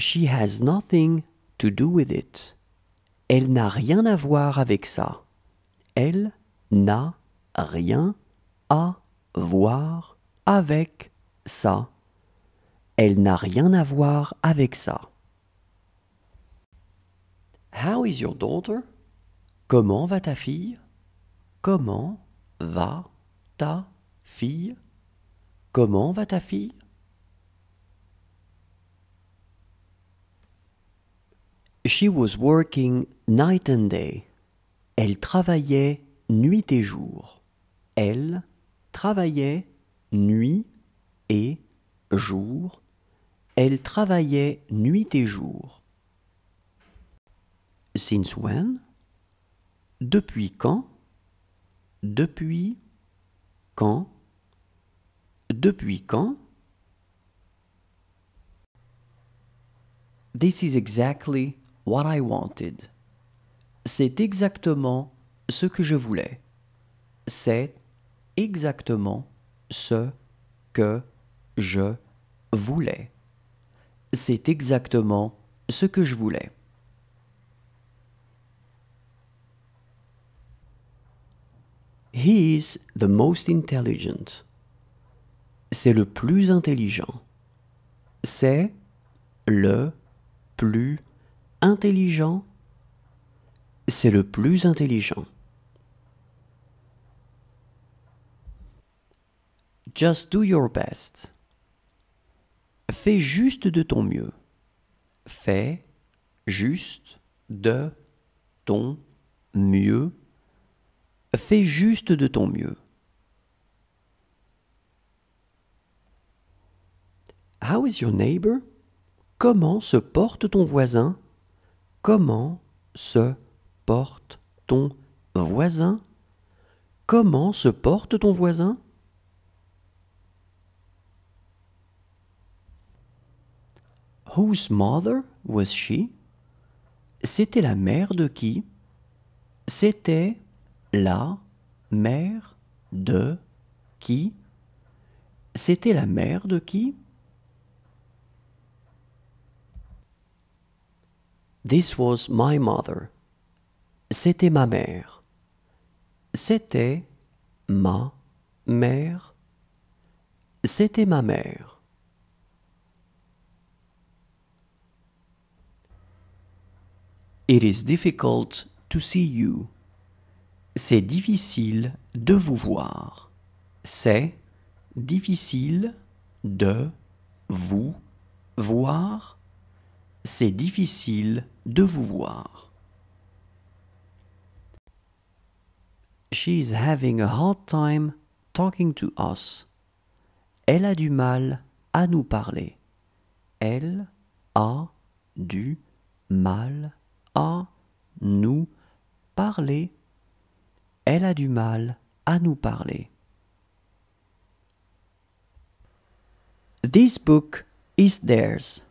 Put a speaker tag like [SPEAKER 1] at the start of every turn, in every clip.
[SPEAKER 1] She has nothing to do with it. Elle n'a rien à voir avec ça. Elle n'a rien à voir avec ça. Elle n'a rien à voir avec ça. How is your daughter? Comment va ta fille? Comment va ta fille? Comment va ta fille? She was working night and day. Elle travaillait nuit et jour. Elle travaillait nuit et jour. Elle travaillait nuit et jour. Since when? Depuis quand? Depuis quand? Depuis quand? This is exactly What I wanted. C'est exactement ce que je voulais. C'est exactement ce que je voulais. C'est exactement ce que je voulais. He is the most intelligent. C'est le plus intelligent. C'est le plus intelligent, c'est le plus intelligent. Just do your best. Fais juste de ton mieux. Fais juste de ton mieux. Fais juste de ton mieux. How is your neighbor? Comment se porte ton voisin? Comment se porte ton voisin Comment se porte ton voisin Whose mother was she C'était la mère de qui C'était la mère de qui C'était la mère de qui This was my mother. C'était ma mère. C'était ma mère. C'était ma mère. It is difficult to see you. C'est difficile de vous voir. C'est difficile de vous voir c'est difficile de vous voir. She's having a hard time talking to us. Elle a du mal à nous parler. Elle a du mal à nous parler. Elle a du mal à nous parler. This book is theirs.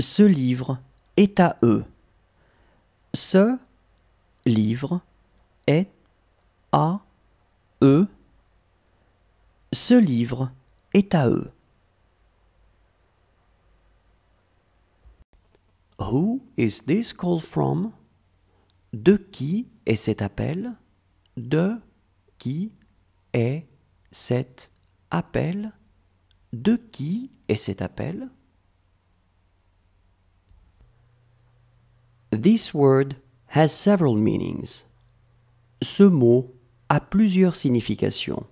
[SPEAKER 1] Ce livre est à eux. Ce livre est à eux. Ce livre est à eux. Who is this call from? De qui est cet appel? De qui est cet appel? De qui est cet appel? This word has several meanings. Ce mot a plusieurs significations.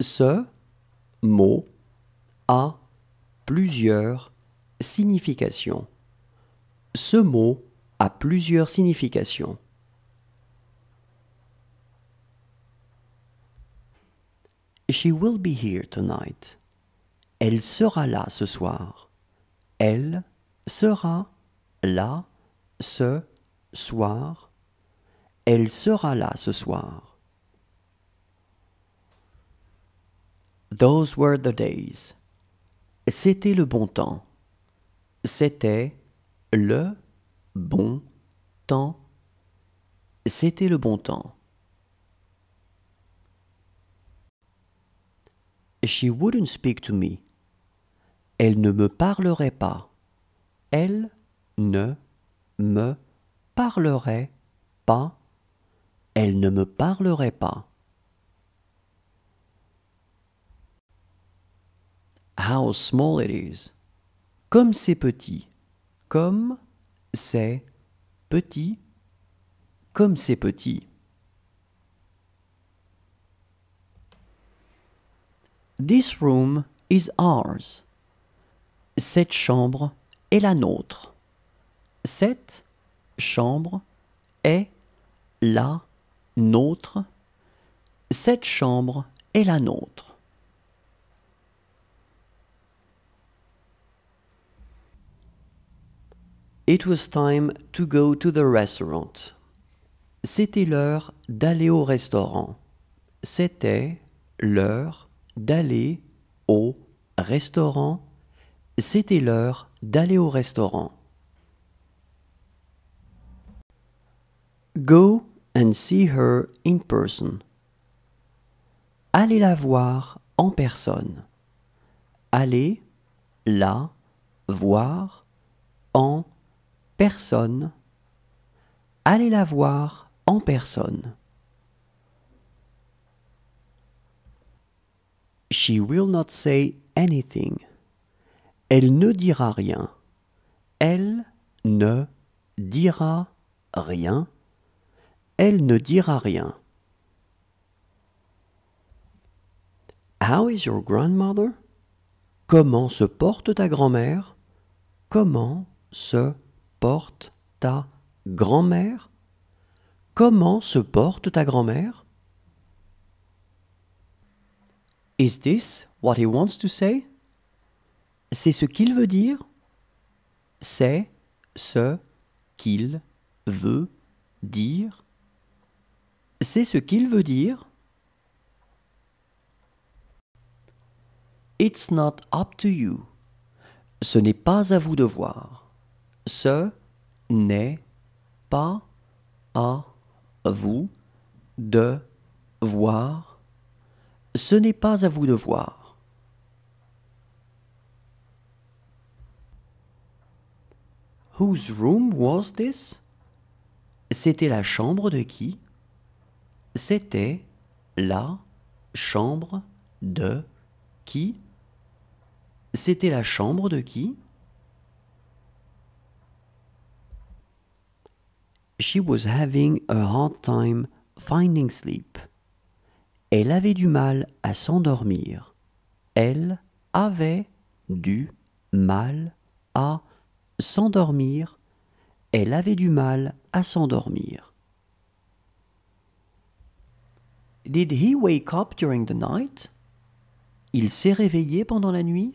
[SPEAKER 1] Ce mot a plusieurs significations. Ce mot a plusieurs significations. She will be here tonight. Elle sera là ce soir. Elle sera là ce soir. Elle sera là ce soir. Those were the days. C'était le bon temps. C'était le bon temps. C'était le bon temps. She wouldn't speak to me. Elle ne me parlerait pas. Elle ne me parlerait pas, elle ne me parlerait pas. How small it is. Comme c'est petit. Comme c'est petit. Comme c'est petit. This room is ours. Cette chambre est la nôtre. Cette chambre est la nôtre. Cette chambre est la nôtre. It was time to go to the restaurant. C'était l'heure d'aller au restaurant. C'était l'heure d'aller au restaurant. C'était l'heure d'aller au restaurant. Go and see her in person. Allez la voir en personne. Allez la voir en personne. Allez la voir en personne. She will not say anything. Elle ne dira rien. Elle ne dira rien elle ne dira rien. How is your grandmother? Comment se porte ta grand-mère? Comment se porte ta grand-mère? Comment se porte ta grand-mère? Is this what he wants to say? C'est ce qu'il veut dire? C'est ce qu'il veut dire? C'est ce qu'il veut dire. It's not up to you. Ce n'est pas à vous de voir. Ce n'est pas à vous de voir. Ce n'est pas à vous de voir. Whose room was this? C'était la chambre de qui? C'était la chambre de qui C'était la chambre de qui She was having a hard time finding sleep. Elle avait du mal à s'endormir. Elle avait du mal à s'endormir. Elle avait du mal à s'endormir. Did he wake up during the night? Il s'est réveillé pendant la nuit?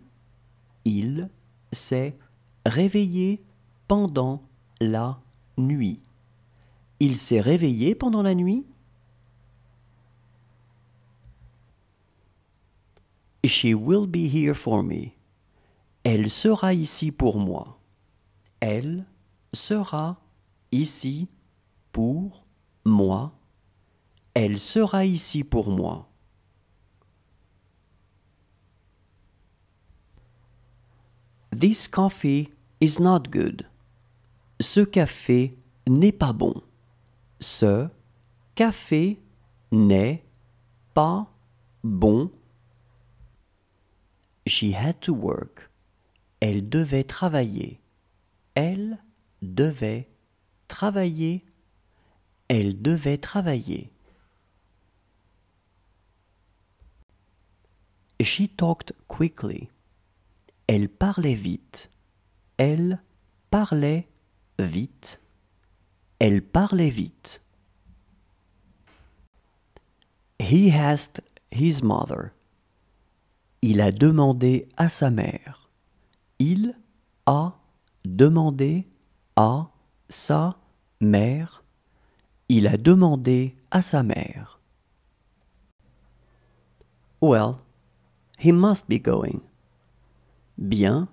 [SPEAKER 1] Il s'est réveillé pendant la nuit. Il s'est réveillé pendant la nuit? She will be here for me. Elle sera ici pour moi. Elle sera ici pour moi elle sera ici pour moi. This coffee is not good. Ce café n'est pas bon. Ce café n'est pas bon. She had to work. Elle devait travailler. Elle devait travailler. Elle devait travailler. She talked quickly. Elle parlait vite. Elle parlait vite. Elle parlait vite. He asked his mother. Il a demandé à sa mère. Il a demandé à sa mère. Il a demandé à sa mère. Well, He must be going. Bien,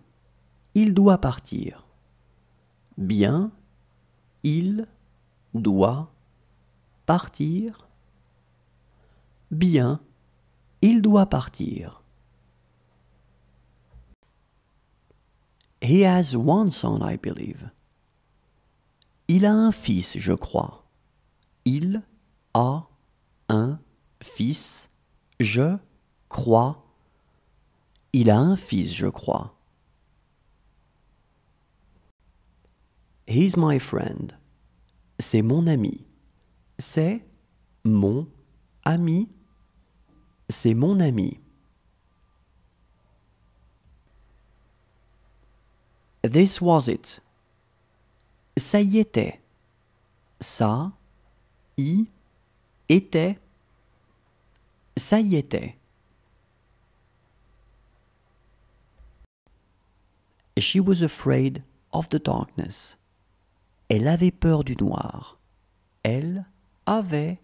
[SPEAKER 1] il doit partir. Bien, il doit partir. Bien, il doit partir. He has one son, I believe. Il a un fils, je crois. Il a un fils, je crois. Il a un fils, je crois. He's my friend. C'est mon ami. C'est mon ami. C'est mon ami. This was it. Ça y était. Ça y était. Ça y était. She was afraid of the darkness. Elle avait peur du noir. Elle avait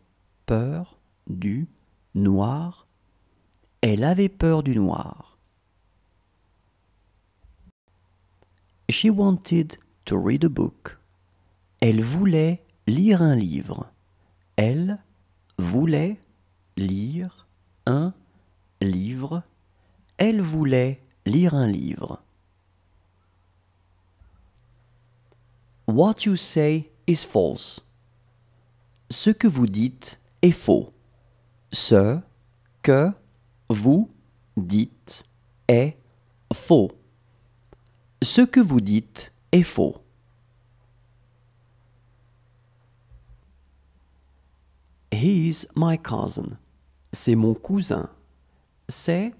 [SPEAKER 1] peur du noir. Elle avait peur du noir. She wanted to read a book. Elle voulait lire un livre. Elle voulait lire un livre. Elle voulait lire un livre. What you say is false. Ce que vous dites est faux. Ce que vous dites est faux. Ce que vous dites est faux. my cousin. C'est mon cousin. C'est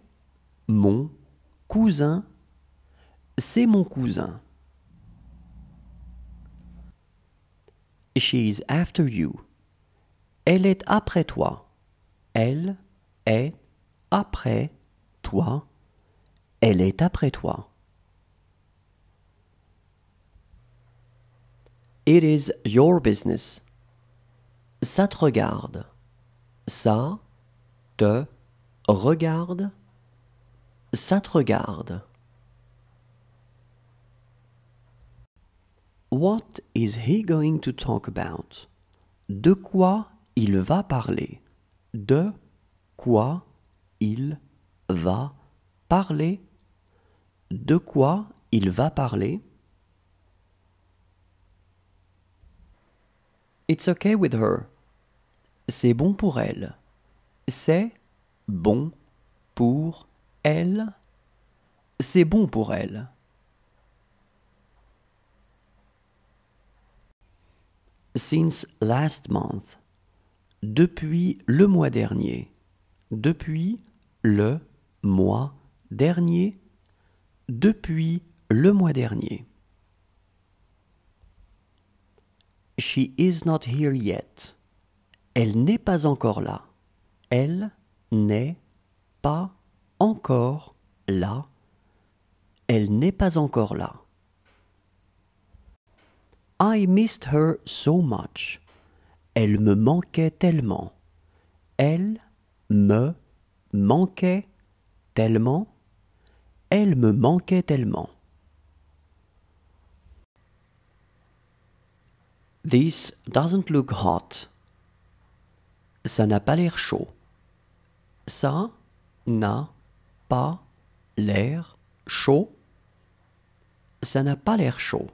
[SPEAKER 1] mon cousin. C'est mon cousin. is after you. Elle est après toi. Elle est après toi. Elle est après toi. It is your business. Ça te regarde. Ça te regarde. Ça te regarde. What is he going to talk about? De quoi il va parler? De quoi il va parler? De quoi il va parler? It's okay with her. C'est bon pour elle. C'est bon pour elle. C'est bon pour elle. since last month. Depuis le mois dernier. Depuis le mois dernier. Depuis le mois dernier. She is not here yet. Elle n'est pas encore là. Elle n'est pas encore là. Elle n'est pas encore là. I missed her so much. Elle me manquait tellement. Elle me manquait tellement. Elle me manquait tellement. This doesn't look hot. Ça n'a pas l'air chaud. Ça n'a pas l'air chaud. Ça n'a pas l'air chaud.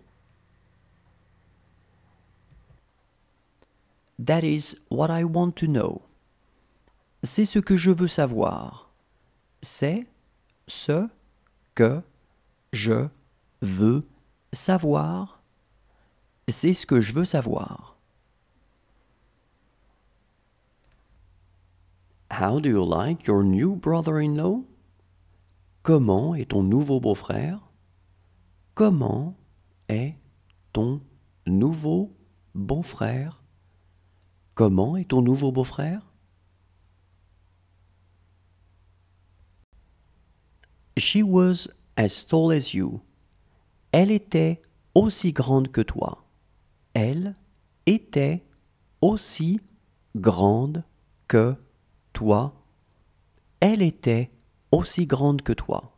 [SPEAKER 1] That is what I want to know. C'est ce que je veux savoir. C'est ce que je veux savoir. C'est ce que je veux savoir. How do you like your new brother-in-law? Comment est ton nouveau beau-frère? Comment est ton nouveau beau-frère? Comment est ton nouveau beau-frère She was as tall as you. Elle était aussi grande que toi. Elle était aussi grande que toi. Elle était aussi grande que toi.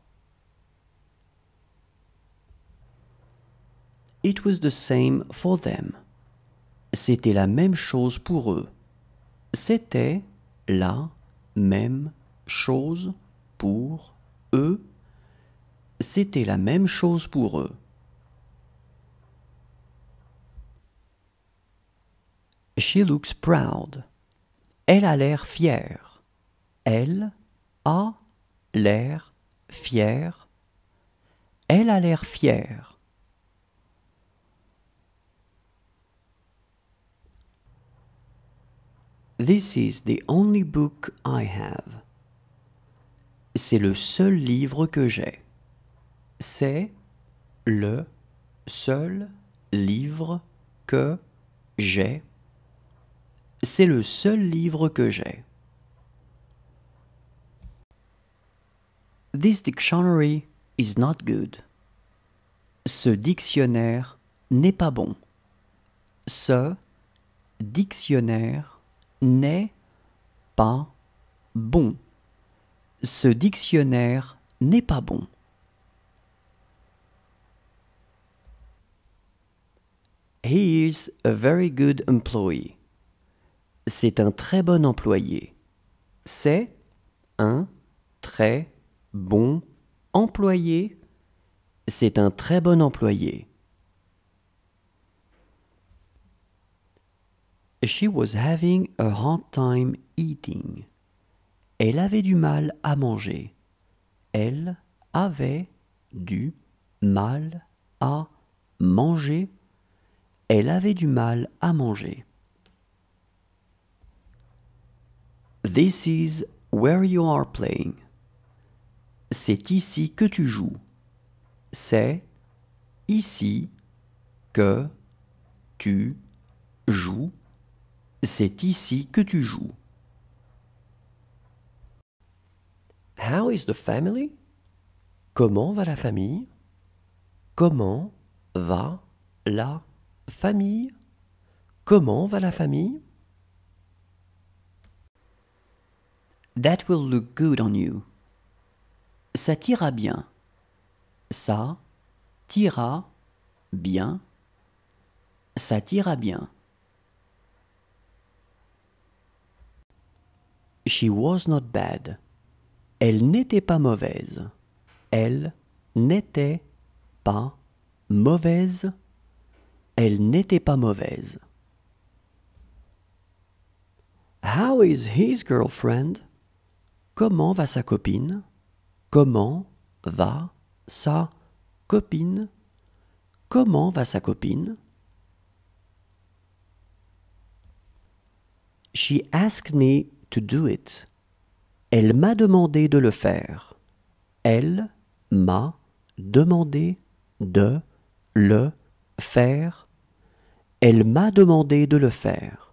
[SPEAKER 1] It was the same for them c'était la même chose pour eux. C'était la même chose pour eux. C'était la même chose pour eux. She looks proud. Elle a l'air fière. Elle a l'air fière. Elle a l'air fière. This is the only book I have. C'est le seul livre que j'ai. C'est le seul livre que j'ai. C'est le seul livre que j'ai. This dictionary is not good. Ce dictionnaire n'est pas bon. Ce dictionnaire n'est pas bon. Ce dictionnaire n'est pas bon. He is a very good employee. C'est un très bon employé. C'est un très bon employé. C'est un très bon employé. She was having a hard time eating. Elle avait du mal à manger. Elle avait du mal à manger. Elle avait du mal à manger. This is where you are playing. C'est ici que tu joues. C'est ici que tu joues. C'est ici que tu joues. How is the family? Comment va la famille? Comment va la famille? Comment va la famille? That will look good on you. Ça t'ira bien. Ça t'ira bien. Ça t'ira bien. She was not bad. Elle n'était pas mauvaise. Elle n'était pas mauvaise. Elle n'était pas mauvaise. How is his girlfriend? Comment va sa copine? Comment va sa copine? Comment va sa copine? She asked me to do it. Elle m'a demandé de le faire. Elle m'a demandé de le faire. Elle m'a demandé de le faire.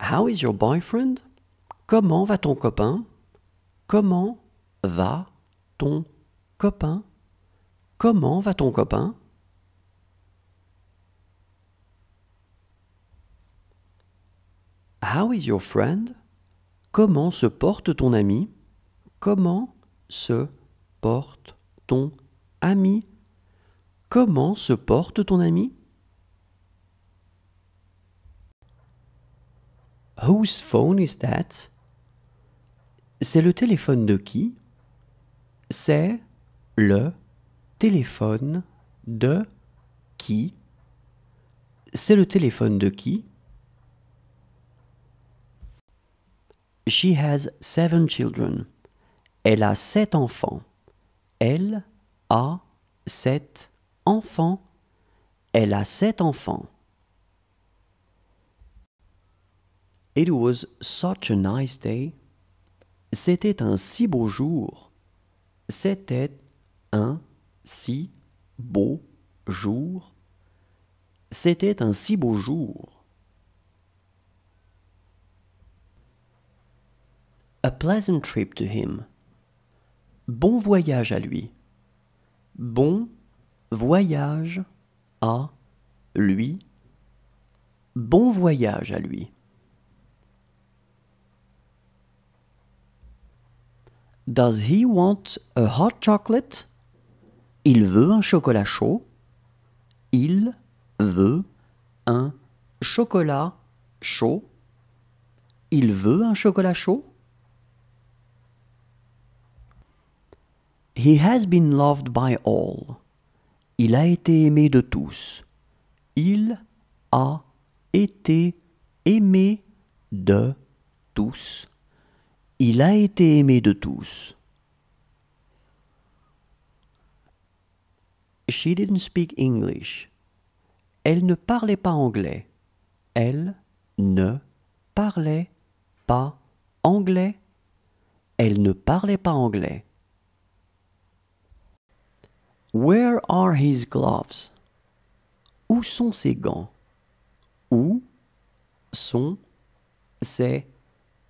[SPEAKER 1] How is your boyfriend? Comment va ton copain? Comment va ton copain? Comment va ton copain? How is your friend? Comment se porte ton ami? Comment se porte ton ami? Comment se porte ton ami? Whose phone is that? C'est le téléphone de qui? C'est le téléphone de qui? C'est le téléphone de qui? She has seven children. Elle a sept enfants. Elle a sept enfants. Elle a sept enfants. It was such a nice day. C'était un si beau jour. C'était un si beau jour. C'était un si beau jour. A pleasant trip to him. Bon voyage à lui. Bon voyage à lui. Bon voyage à lui. Does he want a hot chocolate? Il veut un chocolat chaud. Il veut un chocolat chaud. Il veut un chocolat chaud. He has been loved by all. Il a été aimé de tous. Il a été aimé de tous. Il a été aimé de tous. She didn't speak English. Elle ne parlait pas anglais. Elle ne parlait pas anglais. Elle ne parlait pas anglais. Where are his gloves? Où sont ses gants? Où sont ses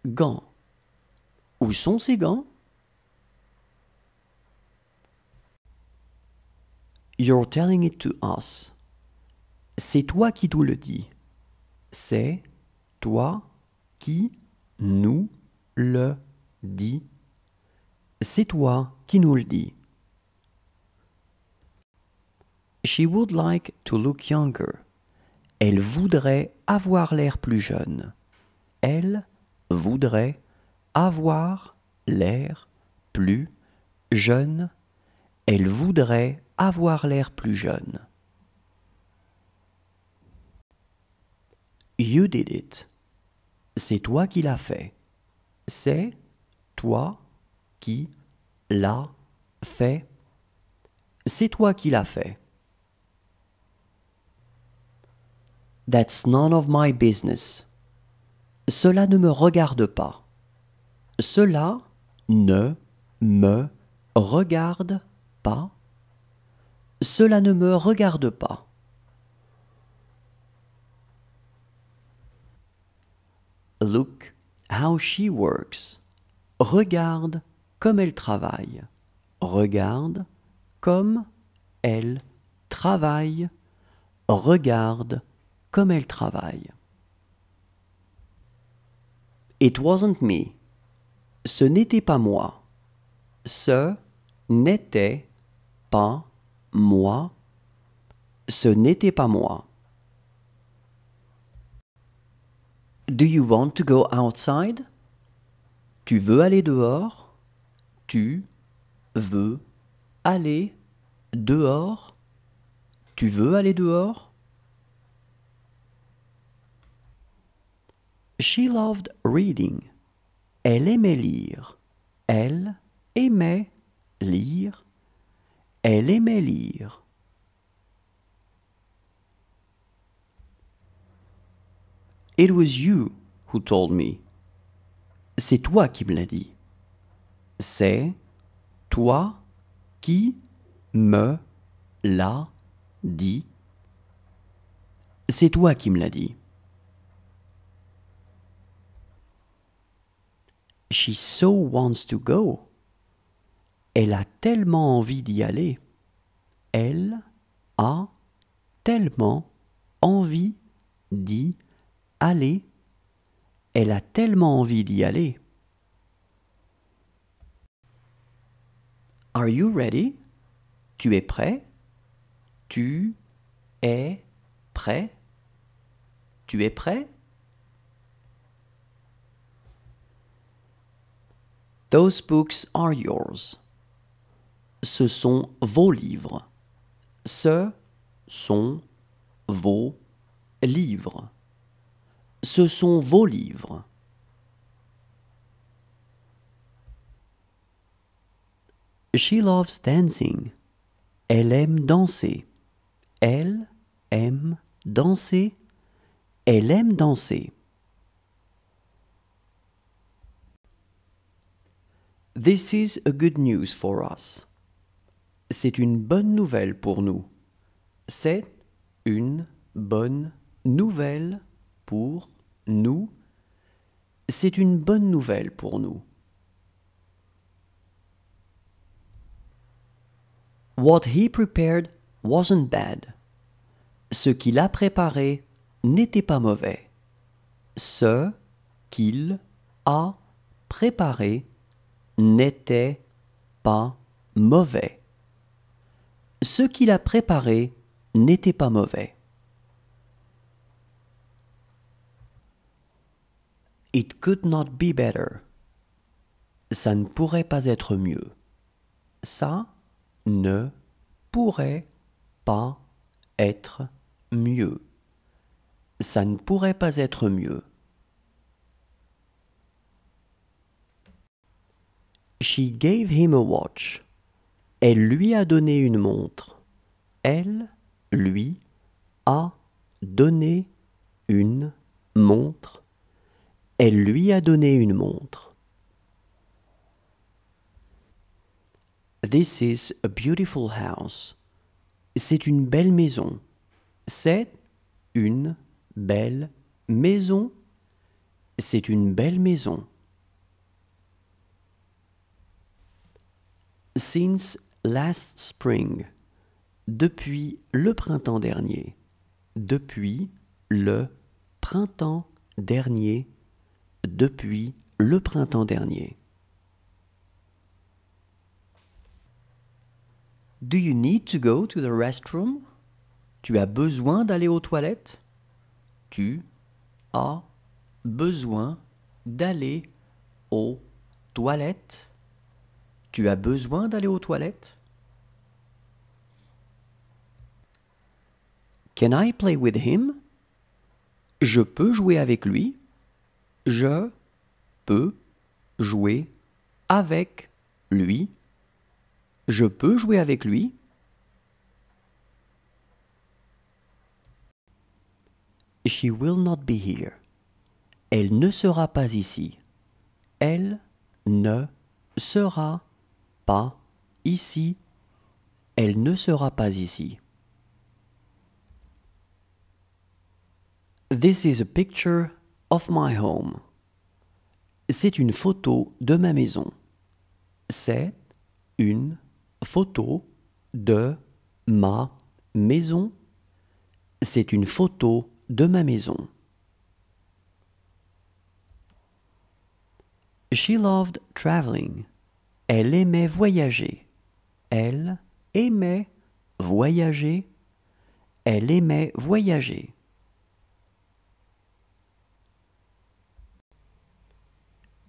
[SPEAKER 1] gants? Où sont ses gants? You're telling it to us. C'est toi qui nous le dis. C'est toi qui nous le dis. C'est toi qui nous le dis. She would like to look younger. Elle voudrait avoir l'air plus jeune. Elle voudrait avoir l'air plus jeune. Elle voudrait avoir l'air plus jeune. You did it. C'est toi qui l'as fait. C'est toi qui l'as fait. C'est toi qui l'as fait. That's none of my business. Cela ne me regarde pas. Cela ne me regarde pas. Cela ne me regarde pas. Look how she works. Regarde comme elle travaille. Regarde comme elle travaille. Regarde comme elle travaille. It wasn't me. Ce n'était pas moi. Ce n'était pas moi. Ce n'était pas moi. Do you want to go outside? Tu veux aller dehors? Tu veux aller dehors? Tu veux aller dehors? She loved reading. Elle aimait lire. Elle aimait lire. Elle aimait lire. It was you who told me. C'est toi qui me l'a dit. C'est toi qui me l'a dit. C'est toi qui me l'as dit. She so wants to go. Elle a tellement envie d'y aller. Elle a tellement envie d'y aller. Elle a tellement envie d'y aller. Are you ready? Tu es prêt? Tu es prêt? Tu es prêt? Those books are yours. Ce sont vos livres. Ce sont vos livres. Ce sont vos livres. She loves dancing. Elle aime danser. Elle aime danser. Elle aime danser. This is a good news for us. C'est une bonne nouvelle pour nous. C'est une bonne nouvelle pour nous. C'est une bonne nouvelle pour nous. What he prepared wasn't bad. Ce qu'il a préparé n'était pas mauvais. Ce qu'il a préparé n'était pas mauvais. Ce qu'il a préparé n'était pas mauvais. It could not be better. Ça ne pourrait pas être mieux. Ça ne pourrait pas être mieux. Ça ne pourrait pas être mieux. She gave him a watch. Elle lui a donné une montre. Elle lui a donné une montre. Elle lui a donné une montre. This is a beautiful house. C'est une belle maison. C'est une belle maison. C'est une belle maison. Since last spring. Depuis le printemps dernier. Depuis le printemps dernier. Depuis le printemps dernier. Do you need to go to the restroom? Tu as besoin d'aller aux toilettes? Tu as besoin d'aller aux toilettes? Tu as besoin d'aller aux toilettes? Can I play with him? Je peux jouer avec lui. Je peux jouer avec lui. Je peux jouer avec lui. She will not be here. Elle ne sera pas ici. Elle ne sera pas ici, elle ne sera pas ici. This is a picture of my home. C'est une photo de ma maison. C'est une photo de ma maison. C'est une photo de ma maison. She loved traveling. Elle aimait voyager. Elle aimait voyager. Elle aimait voyager.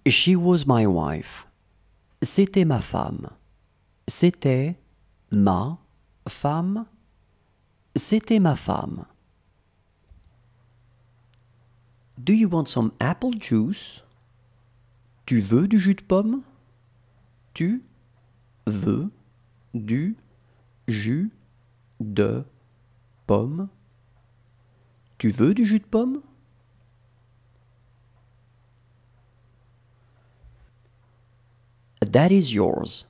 [SPEAKER 1] She was my wife. C'était ma femme. C'était ma femme. C'était ma femme. Do you want some apple juice? Tu veux du jus de pomme? tu, veux, du, jus, de, pomme. Tu veux du jus de pomme That is yours.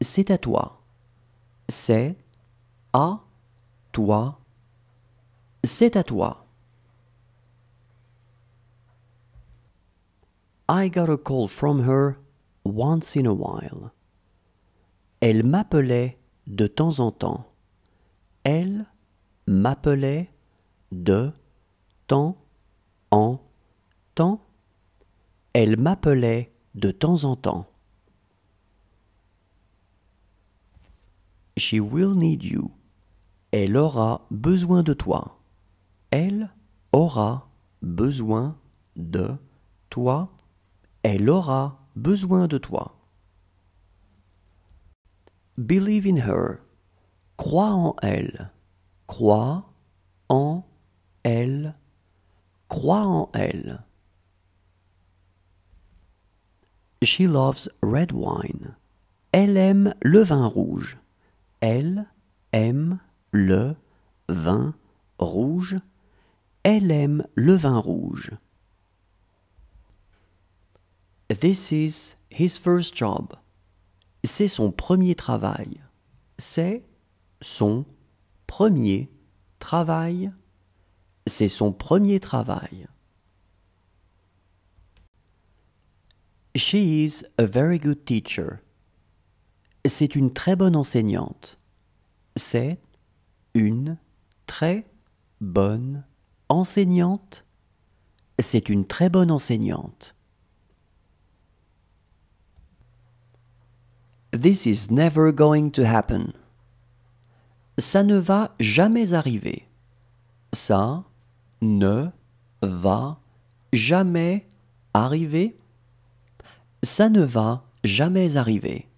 [SPEAKER 1] C'est à toi. C'est à toi. C'est à toi. I got a call from her once in a while. Elle m'appelait de temps en temps. Elle m'appelait de temps en temps. Elle m'appelait de temps en temps. She will need you. Elle aura besoin de toi. Elle aura besoin de toi. Elle aura besoin de toi. Believe in her. Crois en elle. Crois en elle. Crois en elle. She loves red wine. Elle aime le vin rouge. Elle aime le vin rouge. Elle aime le vin rouge. This is his first job. C'est son premier travail. C'est son premier travail. C'est son premier travail. She is a very good teacher. C'est une très bonne enseignante. C'est une très bonne enseignante. C'est une très bonne enseignante. This is never going to happen. Ça ne va jamais arriver. Ça ne va jamais arriver. Ça ne va jamais arriver.